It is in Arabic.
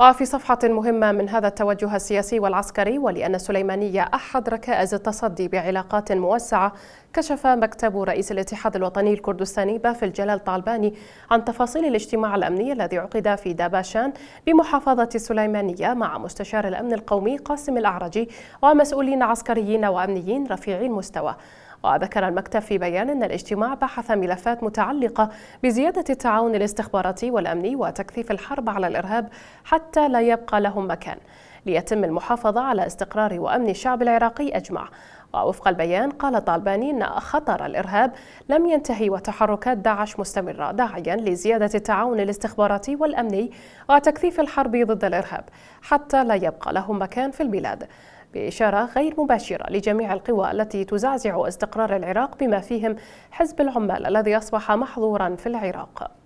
وفي صفحة مهمة من هذا التوجه السياسي والعسكري ولأن السليمانية أحد ركائز التصدي بعلاقات موسعة كشف مكتب رئيس الاتحاد الوطني الكردستاني بافل جلال طالباني عن تفاصيل الاجتماع الأمني الذي عقد في داباشان بمحافظة السليمانية مع مستشار الأمن القومي قاسم الأعرجي ومسؤولين عسكريين وأمنيين رفيعي المستوى وذكر المكتب في بيان أن الاجتماع بحث ملفات متعلقة بزيادة التعاون الاستخباراتي والأمني وتكثيف الحرب على الإرهاب حتى لا يبقى لهم مكان ليتم المحافظة على استقرار وأمن الشعب العراقي أجمع ووفق البيان قال طالباني أن خطر الإرهاب لم ينتهي وتحركات داعش مستمرة داعيا لزيادة التعاون الاستخباراتي والأمني وتكثيف الحرب ضد الإرهاب حتى لا يبقى لهم مكان في البلاد بإشارة غير مباشرة لجميع القوى التي تزعزع استقرار العراق بما فيهم حزب العمال الذي أصبح محظورا في العراق